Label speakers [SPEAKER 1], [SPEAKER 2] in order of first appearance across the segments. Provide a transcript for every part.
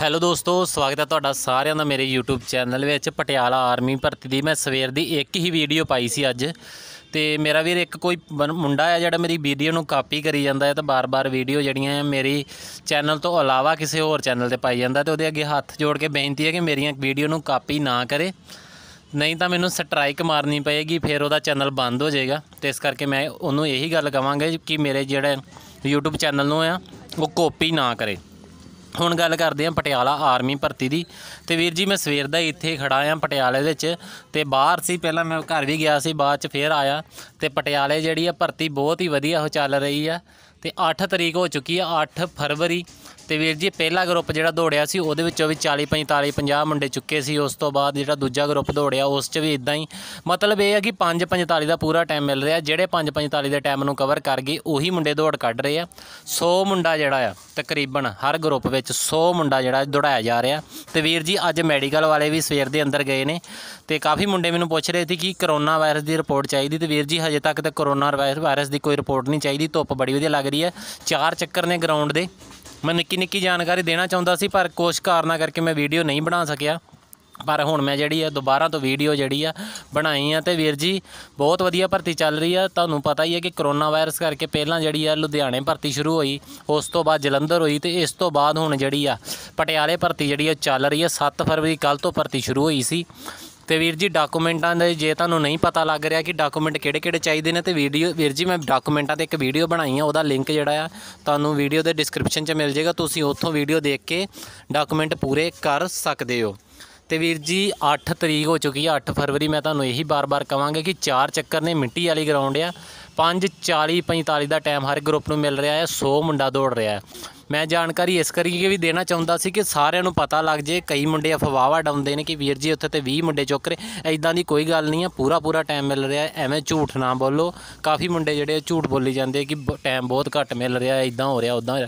[SPEAKER 1] hello ਦੋਸਤੋ ਸਵਾਗਤ ਹੈ ਤੁਹਾਡਾ ਸਾਰਿਆਂ ਦਾ ਮੇਰੇ YouTube ਚੈਨਲ ਵਿੱਚ ਪਟਿਆਲਾ ਆਰਮੀ ਭਰਤੀ ਦੀ ਮੈਂ ਸਵੇਰ ਦੀ ਇੱਕ ਹੀ ਵੀਡੀਓ ਪਾਈ ਸੀ ਅੱਜ ਤੇ ਮੇਰਾ ਵੀਰ ਇੱਕ ਕੋਈ ਮੁੰਡਾ ਆ ਜਿਹੜਾ ਮੇਰੀ ਵੀਡੀਓ ਨੂੰ ਕਾਪੀ ਕਰੀ ਜਾਂਦਾ ਹੈ ਤਾਂ ਬਾਰ-ਬਾਰ ਵੀਡੀਓ ਜਿਹੜੀਆਂ ਮੇਰੀ ਚੈਨਲ ਤੋਂ ਇਲਾਵਾ ਕਿਸੇ ਹੋਰ ਚੈਨਲ ਤੇ ਪਾਈ ਜਾਂਦਾ ਤੇ ਉਹਦੇ ਅੱਗੇ ਹੱਥ ਜੋੜ ਕੇ ਬੇਨਤੀ ਹੈ ਕਿ ਮੇਰੀਆਂ ਵੀਡੀਓ ਨੂੰ ਕਾਪੀ ਨਾ ਕਰੇ ਨਹੀਂ ਤਾਂ ਮੈਨੂੰ ਸਟ੍ਰਾਈਕ ਮਾਰਨੀ ਪਏਗੀ ਫਿਰ ਉਹਦਾ ਚੈਨਲ ਬੰਦ ਹੋ ਜਾਏਗਾ ਤੇ ਇਸ ਕਰਕੇ ਮੈਂ ਉਹਨੂੰ ਇਹੀ ਗੱਲ ਕਵਾਂਗਾ ਕਿ ਮੇਰੇ ਜਿਹੜੇ YouTube ਚੈਨਲ ਨੂੰ ਆ ਉਹ ਕਾਪੀ ਨਾ ਕਰੇ ਹੁਣ ਗੱਲ ਕਰਦੇ ਆ ਪਟਿਆਲਾ ਆਰਮੀ ਭਰਤੀ ਦੀ ਤੇ ਵੀਰ ਜੀ ਮੈਂ ਸਵੇਰ ਦਾ ਇੱਥੇ ਖੜਾ ਆ ਪਟਿਆਲੇ ਵਿੱਚ ਤੇ ਬਾਹਰ ਸੀ ਪਹਿਲਾਂ ਮੈਂ ਘਰ ਵੀ ਗਿਆ ਸੀ ਬਾਅਦ ਚ ਫੇਰ ਆਇਆ ਤੇ ਪਟਿਆਲੇ ਜਿਹੜੀ ਆ ਭਰਤੀ ਬਹੁਤ ਹੀ ਵਧੀਆ ਹੋ ਚੱਲ ਰਹੀ ਆ ਤੇ 8 ਤਰੀਕ ਹੋ ਚੁੱਕੀ ਆ 8 ਫਰਵਰੀ ਤੇ ਵੀਰ ਜੀ ਪਹਿਲਾ ਗਰੁੱਪ ਜਿਹੜਾ ਦੌੜਿਆ ਸੀ ਉਹਦੇ ਵਿੱਚੋਂ ਵੀ 40 45 50 ਮੁੰਡੇ ਚੁੱਕੇ ਸੀ ਉਸ ਤੋਂ ਬਾਅਦ ਜਿਹੜਾ ਦੂਜਾ ਗਰੁੱਪ ਦੌੜਿਆ ਉਸ 'ਚ ਵੀ ਇਦਾਂ ਹੀ ਮਤਲਬ ਇਹ ਹੈ ਕਿ 5 45 ਦਾ ਪੂਰਾ ਟਾਈਮ ਮਿਲ ਰਿਹਾ ਜਿਹੜੇ 5 45 ਦੇ ਟਾਈਮ ਨੂੰ ਕਵਰ ਕਰ ਗਏ ਉਹੀ ਮੁੰਡੇ ਦੌੜ ਕੱਢ ਰਹੇ ਆ 100 ਮੁੰਡਾ ਜਿਹੜਾ ਆ ਤਕਰੀਬਨ ਹਰ ਗਰੁੱਪ ਵਿੱਚ 100 ਮੁੰਡਾ ਜਿਹੜਾ ਦੌੜਾਇਆ ਜਾ ਰਿਹਾ ਤੇ ਵੀਰ ਜੀ ਅੱਜ ਮੈਡੀਕਲ ਵਾਲੇ ਵੀ ਸਵੇਰ ਦੇ ਅੰਦਰ ਗਏ ਨੇ ਤੇ ਕਾਫੀ ਮੁੰਡੇ ਮੈਨੂੰ ਪੁੱਛ ਰਹੇ ਸੀ ਕਿ ਕਰੋਨਾ ਵਾਇਰਸ ਦੀ ਰਿਪੋਰਟ ਚਾਹੀਦੀ ਤੇ ਵੀਰ ਜੀ ਹਜੇ ਤੱਕ ਤਾਂ ਕਰੋਨਾ ਵਾਇਰਸ ਦੀ ਕੋਈ ਰਿਪੋਰਟ ਨਹੀਂ ਚਾਹੀਦੀ ਧੁੱਪ ਬੜੀ ਵਧੀਆ ਲੱਗ ਰਹੀ ਹੈ ਚਾਰ ਚੱਕਰ ਨੇ ਗਰਾਊਂਡ ਦੇ ਮੈਂ ਨਿੱਕੀ ਨਿੱਕੀ ਜਾਣਕਾਰੀ ਦੇਣਾ ਚਾਹੁੰਦਾ ਸੀ ਪਰ ਕੁਝ ਕਾਰਨਾਂ ਕਰਕੇ ਮੈਂ ਵੀਡੀਓ ਨਹੀਂ ਬਣਾ ਸਕਿਆ ਪਰ ਹੁਣ ਮੈਂ ਜਿਹੜੀ ਆ ਦੁਬਾਰਾ ਤੋਂ ਵੀਡੀਓ ਜਿਹੜੀ ਆ ਬਣਾਈ ਆ ਤੇ ਵੀਰ ਜੀ ਬਹੁਤ ਵਧੀਆ ਭਰਤੀ ਚੱਲ ਰਹੀ ਆ ਤੁਹਾਨੂੰ ਪਤਾ ਹੀ ਹੈ ਕਿ ਕਰੋਨਾ ਵਾਇਰਸ ਕਰਕੇ ਪਹਿਲਾਂ ਜਿਹੜੀ ਆ ਲੁਧਿਆਣੇ ਭਰਤੀ ਸ਼ੁਰੂ ਹੋਈ ਉਸ ਤੋਂ ਬਾਅਦ ਜਲੰਧਰ ਹੋਈ ਤੇ ਇਸ ਤੋਂ ਬਾਅਦ ਹੁਣ ਜਿਹੜੀ ਆ ਪਟਿਆਲੇ ਭਰਤੀ ਜਿਹੜੀ ਆ ਚੱਲ ਰਹੀ ਆ 7 ਫਰਵਰੀ ਕੱਲ ਤੋਂ ਭਰਤੀ ਸ਼ੁਰੂ ਹੋਈ ਸੀ ਤੇ ਵੀਰ ਜੀ ਡਾਕੂਮੈਂਟਾਂ ਦੇ ਜੇ ਤੁਹਾਨੂੰ ਨਹੀਂ ਪਤਾ ਲੱਗ ਰਿਹਾ ਕਿ ਡਾਕੂਮੈਂਟ ਕਿਹੜੇ ਕਿਹੜੇ ਚਾਹੀਦੇ ਨੇ ਤੇ ਵੀਡੀਓ ਵੀਰ ਜੀ ਮੈਂ ਡਾਕੂਮੈਂਟਾਂ ਤੇ ਇੱਕ ਵੀਡੀਓ ਬਣਾਈ ਆ ਉਹਦਾ ਲਿੰਕ ਜਿਹੜਾ ਆ ਤੁਹਾਨੂੰ ਵੀਡੀਓ ਦੇ ਡਿਸਕ੍ਰਿਪਸ਼ਨ 'ਚ ਮਿਲ ਜਾਏਗਾ ਤੁਸੀਂ ਉੱਥੋਂ ਵੀਡੀਓ ਦੇਖ ਕੇ ਡਾਕੂਮੈਂਟ ਪੂਰੇ ਕਰ ਸਕਦੇ ਹੋ ਤੇ ਵੀਰ ਜੀ 8 ਤਰੀਕ ਹੋ ਚੁੱਕੀ ਆ 8 ਫਰਵਰੀ ਮੈਂ ਤੁਹਾਨੂੰ ਇਹੀ ਬਾਰ-ਬਾਰ ਕਵਾਂਗਾ ਕਿ ਚਾਰ ਚੱਕਰ ਨੇ ਮਿੱਟੀ ਵਾਲੀ ਗਰਾਊਂਡ ਆ 5:40 45 ਦਾ ਟਾਈਮ ਹਰ ਗਰੁੱਪ ਨੂੰ ਮਿਲ ਰਿਹਾ ਹੈ 100 ਮੁੰਡਾ ਦੌੜ ਰਿਹਾ ਹੈ ਮੈਂ ਜਾਣਕਾਰੀ ਇਸ ਕਰਕੇ ਵੀ ਦੇਣਾ ਚਾਹੁੰਦਾ ਸੀ ਕਿ ਸਾਰਿਆਂ ਨੂੰ ਪਤਾ ਲੱਗ ਜੇ ਕਈ ਮੁੰਡੇ ਅਫਵਾਹਾਂ ਡਾਉਂਦੇ ਨੇ ਕਿ ਵੀਰ ਜੀ ਉੱਥੇ ਤੇ 20 ਮੁੰਡੇ ਚੁੱਕ ਰਹੇ ਐਦਾਂ ਦੀ ਕੋਈ ਗੱਲ ਨਹੀਂ ਹੈ ਪੂਰਾ ਪੂਰਾ ਟਾਈਮ ਮਿਲ ਰਿਹਾ ਐਵੇਂ ਝੂਠ ਨਾ ਬੋਲੋ ਕਾਫੀ ਮੁੰਡੇ ਜਿਹੜੇ ਝੂਠ ਬੋਲੀ ਜਾਂਦੇ ਕਿ ਟਾਈਮ ਬਹੁਤ ਘੱਟ ਮਿਲ ਰਿਹਾ ਐਦਾਂ ਹੋ ਰਿਹਾ ਉਦਾਂ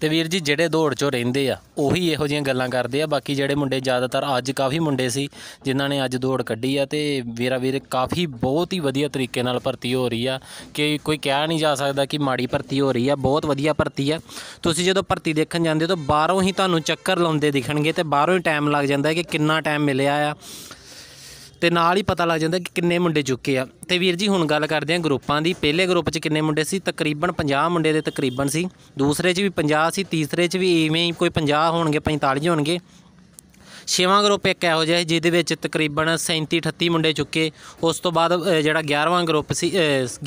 [SPEAKER 1] ਤੇ ਵੀਰ ਜੀ ਜਿਹੜੇ ਦੌੜ 'ਚੋਂ ਰਹਿੰਦੇ ਆ ਉਹੀ ਇਹੋ ਜਿਹੀਆਂ ਗੱਲਾਂ ਕਰਦੇ ਆ ਬਾਕੀ ਜਿਹੜੇ ਮੁੰਡੇ ਜ਼ਿਆਦਾਤਰ ਅੱਜ ਕਾਫੀ ਮੁੰਡੇ ਸੀ ਜਿਨ੍ਹਾਂ ਨੇ ਅੱਜ ਦੌੜ ਕੱਢੀ ਆ ਤੇ ਵੀਰਾ ਵੀਰ ਕਾਫੀ ਬਹੁਤ ਹੀ ਵਧੀਆ ਤਰੀਕੇ ਨਾਲ ਭਰਤੀ ਹੋ ਰਹੀ ਆ ਕਿ ਕੋਈ ਕਹਿ ਨਹੀਂ ਜਾ ਸਕਦਾ ਕਿ ਮਾੜੀ ਭਰਤੀ ਹੋ ਰਹੀ ਆ ਬਹੁਤ ਵਧੀਆ ਭਰਤੀ ਆ ਤੁਸੀਂ ਜਦੋਂ ਭਰਤੀ ਦੇਖਣ ਜਾਂਦੇ ਹੋ ਤਾਂ ਬਾਹਰੋਂ ਹੀ ਤੁਹਾਨੂੰ ਚੱਕਰ ਲਾਉਂਦੇ ਦਿਖਣਗੇ ਤੇ ਬਾਹਰੋਂ ਹੀ ਟਾਈਮ ਲੱਗ ਜਾਂਦਾ ਕਿ ਕਿੰਨਾ ਟਾਈਮ ਮਿਲਿਆ ਆ ਤੇ ਨਾਲ ਹੀ ਪਤਾ ਲੱਗ ਜਾਂਦਾ ਕਿ ਕਿੰਨੇ ਮੁੰਡੇ ਚੁੱਕੇ ਆ ਤੇ ਵੀਰ ਜੀ ਹੁਣ ਗੱਲ ਕਰਦੇ ਆ ਗਰੁੱਪਾਂ ਦੀ ਪਹਿਲੇ ਗਰੁੱਪ 'ਚ ਕਿੰਨੇ ਮੁੰਡੇ ਸੀ ਤਕਰੀਬਨ 50 ਮੁੰਡੇ ਦੇ ਤਕਰੀਬਨ ਸੀ ਦੂਸਰੇ 'ਚ ਵੀ 50 ਸੀ ਤੀਸਰੇ 'ਚ ਵੀ ਇਵੇਂ ਹੀ ਕੋਈ 50 ਹੋਣਗੇ 45 ਹੋਣਗੇ ਛੇਵਾਂ ਗਰੁੱਪ ਇੱਕ ਇਹੋ ਜਿਹਾ ਜਿਹਦੇ ਵਿੱਚ ਤਕਰੀਬਨ 37 38 ਮੁੰਡੇ ਚੁੱਕੇ ਉਸ ਤੋਂ ਬਾਅਦ ਜਿਹੜਾ 11ਵਾਂ ਗਰੁੱਪ ਸੀ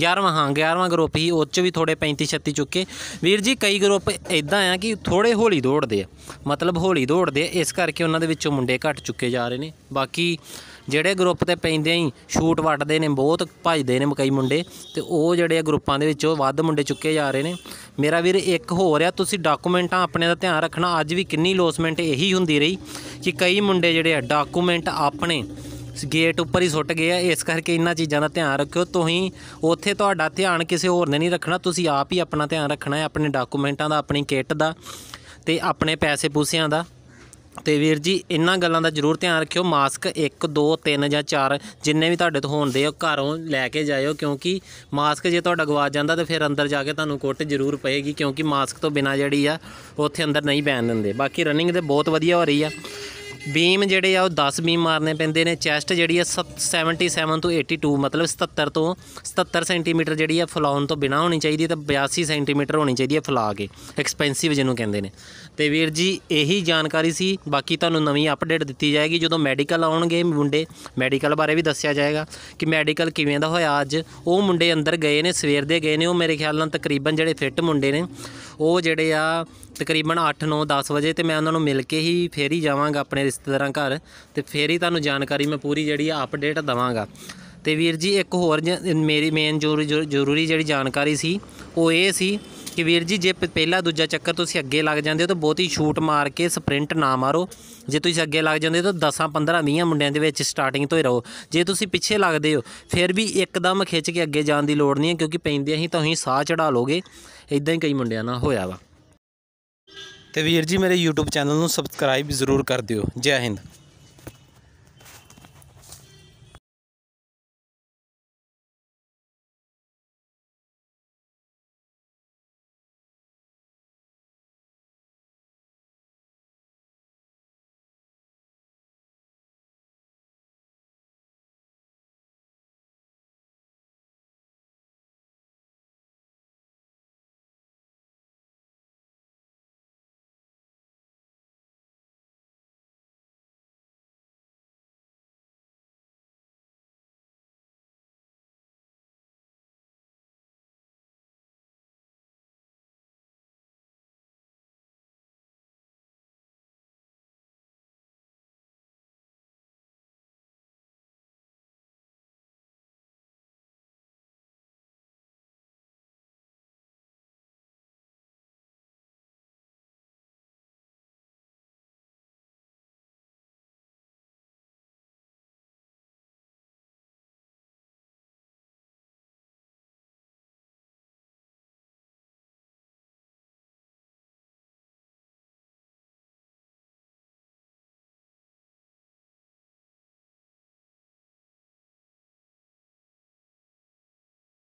[SPEAKER 1] 11ਵਾਂ ਹਾਂ 11ਵਾਂ ਗਰੁੱਪ ਹੀ ਉਹ 'ਚ ਵੀ ਥੋੜੇ 35 36 ਚੁੱਕੇ ਵੀਰ ਜੀ ਕਈ ਗਰੁੱਪ ਇਦਾਂ ਆ ਕਿ ਥੋੜੇ ਹੌਲੀ ਦੌੜਦੇ ਆ ਮਤਲਬ ਹੌਲੀ ਦੌੜਦੇ ਆ ਇਸ ਕਰਕੇ ਉਹਨਾਂ ਦੇ ਵਿੱਚੋਂ ਮੁੰਡੇ ਘਟ ਚੁੱਕੇ ਜਾ ਰਹੇ ਨੇ ਬਾਕੀ ਜਿਹੜੇ ਗਰੁੱਪ ਤੇ ਪੈਂਦੇ ਹੀ ਸ਼ੂਟ ਵੱਟਦੇ ਨੇ ਬਹੁਤ ਭਜਦੇ ਨੇ ਕਈ ਮੁੰਡੇ ਤੇ ਉਹ ਜਿਹੜੇ ਗਰੁੱਪਾਂ ਦੇ ਵਿੱਚੋਂ ਵੱਧ ਮੁੰਡੇ ਚੁੱਕੇ ਜਾ ਰਹੇ ਨੇ ਮੇਰਾ ਵੀਰ ਇੱਕ ਹੋਰ ਆ ਤੁਸੀਂ ਡਾਕੂਮੈਂਟਾਂ ਆਪਣੇ ਦਾ ਧਿਆਨ ਰੱਖਣਾ ਅੱਜ ਵੀ ਕਿੰਨੀ ਲੋਸਮੈਂਟ ਇਹੀ ਹੁੰਦੀ ਰਹੀ ਕਿ ਕਈ ਮੁੰਡੇ ਜਿਹੜੇ ਆ ਡਾਕੂਮੈਂਟ ਆਪਣੇ ਗੇਟ ਉੱਪਰ ਹੀ ਸੁੱਟ ਗਏ ਆ ਇਸ ਕਰਕੇ ਇਹਨਾਂ ਚੀਜ਼ਾਂ ਦਾ ਧਿਆਨ ਰੱਖਿਓ ਤੁਸੀਂ ਉੱਥੇ ਤੁਹਾਡਾ ਧਿਆਨ ਕਿਸੇ ਹੋਰ ਨੇ ਨਹੀਂ ਰੱਖਣਾ ਤੁਸੀਂ ਆਪ ਹੀ ਆਪਣਾ ਧਿਆਨ ਰੱਖਣਾ ਹੈ ਆਪਣੇ ਡਾਕੂਮੈਂਟਾਂ ਦਾ ਆਪਣੀ ਕਿੱਟ ਦਾ ਤੇ ਆਪਣੇ ਪੈਸੇ ਪੂਸਿਆਂ ਦਾ ਤੇ ਵੀਰ ਜੀ ਇਹਨਾਂ ਗੱਲਾਂ ਦਾ ਜ਼ਰੂਰ ਧਿਆਨ ਰੱਖਿਓ ਮਾਸਕ 1 2 3 ਜਾਂ 4 ਜਿੰਨੇ ਵੀ ਤੁਹਾਡੇ ਤੋਂ ਹੋਣਦੇ ਆ ਘਰੋਂ ਲੈ ਕੇ ਜਾਇਓ ਕਿਉਂਕਿ ਮਾਸਕ ਜੇ ਤੁਹਾਡਾ ਗਵਾ ਜਾਂਦਾ ਤਾਂ ਫਿਰ ਅੰਦਰ ਜਾ ਕੇ ਤੁਹਾਨੂੰ ਕੁੱਟ ਜ਼ਰੂਰ ਪਏਗੀ ਕਿਉਂਕਿ ਮਾਸਕ ਤੋਂ ਬਿਨਾ ਜਿਹੜੀ ਆ ਉੱਥੇ ਅੰਦਰ ਨਹੀਂ ਬੈਨ ਦਿੰਦੇ ਬਾਕੀ ਰਨਿੰਗ ਤੇ ਬਹੁਤ ਵਧੀਆ ਹੋ ਰਹੀ ਆ ਬੀਮ ਜਿਹੜੇ ਆ ਉਹ 10 ਬੀਮ ਮਾਰਨੇ ਪੈਂਦੇ ਨੇ ਚੈਸਟ ਜਿਹੜੀ ਆ 77 ਤੋਂ 82 ਮਤਲਬ 77 ਤੋਂ 77 ਸੈਂਟੀਮੀਟਰ ਜਿਹੜੀ ਆ ਫਲਾਉਣ ਤੋਂ ਬਿਨਾ ਹੋਣੀ ਚਾਹੀਦੀ ਤਾਂ 82 ਸੈਂਟੀਮੀਟਰ ਹੋਣੀ ਚਾਹੀਦੀ ਹੈ ਫਲਾ ਕੇ ਐਕਸਪੈਂਸਿਵ ਜਿਹਨੂੰ ਕਹਿੰਦੇ ਨੇ ਤੇ ਵੀਰ ਜੀ ਇਹੀ ਜਾਣਕਾਰੀ ਸੀ ਬਾਕੀ ਤੁਹਾਨੂੰ ਨਵੀਂ ਅਪਡੇਟ ਦਿੱਤੀ ਜਾਏਗੀ ਜਦੋਂ ਮੈਡੀਕਲ ਆਉਣਗੇ ਮੁੰਡੇ ਮੈਡੀਕਲ ਬਾਰੇ ਵੀ ਦੱਸਿਆ ਜਾਏਗਾ ਕਿ ਮੈਡੀਕਲ ਕਿਵੇਂ ਦਾ ਹੋਇਆ ਅੱਜ ਉਹ ਮੁੰਡੇ ਅੰਦਰ ਗਏ ਨੇ ਸਵੇਰ ਦੇ ਗਏ ਨੇ ਉਹ ਮੇਰੇ ਖਿਆਲ ਨਾਲ ਤਕਰੀਬਨ ਜਿਹੜੇ ਫਿੱਟ ਮੁੰਡੇ ਨੇ ਉਹ ਜਿਹੜੇ ਆ ਤਕਰੀਬਨ 8 9 10 ਵਜੇ ਤੇ ਮੈਂ ਉਹਨਾਂ ਨੂੰ ਮਿਲ ਕੇ ਹੀ ਫੇਰ ਹੀ ਜਾਵਾਂਗਾ ਆਪਣੇ ਰਿਸ਼ਤੇਦਾਰਾਂ ਘਰ ਤੇ ਫੇਰ ਹੀ ਤੁਹਾਨੂੰ ਜਾਣਕਾਰੀ ਮੈਂ ਪੂਰੀ ਜਿਹੜੀ ਆ ਅਪਡੇਟ ਦਵਾਂਗਾ ਤੇ ਵੀਰ ਜੀ ਇੱਕ ਹੋਰ ਮੇਰੀ ਮੇਨ ਜ਼ਰੂਰੀ ਜਿਹੜੀ ਜਾਣਕਾਰੀ ਸੀ ਉਹ ਇਹ ਸੀ ਕਿ ਵੀਰ ਜੀ ਜੇ ਪਹਿਲਾ ਦੂਜਾ ਚੱਕਰ ਤੁਸੀਂ ਅੱਗੇ ਲੱਗ ਜਾਂਦੇ ਹੋ ਤਾਂ ਬਹੁਤੀ ਛੂਟ ਮਾਰ ਕੇ ਸਪ੍ਰਿੰਟ ਨਾ ਮਾਰੋ ਜੇ ਤੁਸੀਂ ਅੱਗੇ ਲੱਗ ਜਾਂਦੇ ਹੋ ਤਾਂ 10 15 20 ਮੁੰਡਿਆਂ ਦੇ ਵਿੱਚ ਸਟਾਰਟਿੰਗ ਤੋਂ ਹੀ ਰਹੋ ਜੇ ਤੁਸੀਂ ਪਿੱਛੇ ਲੱਗਦੇ ਹੋ ਫਿਰ ਵੀ ਇੱਕਦਮ ਖਿੱਚ ਕੇ ਅੱਗੇ ਜਾਣ ਦੀ ਲੋੜ ਨਹੀਂ ਹੈ ਕਿਉਂਕਿ ਪੈਂਦੇ ਹੀ ਤਾਂ ਹੀ ਸਾਹ ਚੜਾ ਲੋਗੇ ਇਦਾਂ ਹੀ ਕਈ ਮੁੰਡਿਆਂ ਨਾਲ ਹੋਇਆ ਵਾ ਤੇ ਵੀਰ ਜੀ ਮੇਰੇ YouTube ਚੈਨਲ ਨੂੰ ਸਬਸਕ੍ਰਾਈਬ ਜ਼ਰੂਰ ਕਰ ਦਿਓ ਜੈ ਹਿੰਦ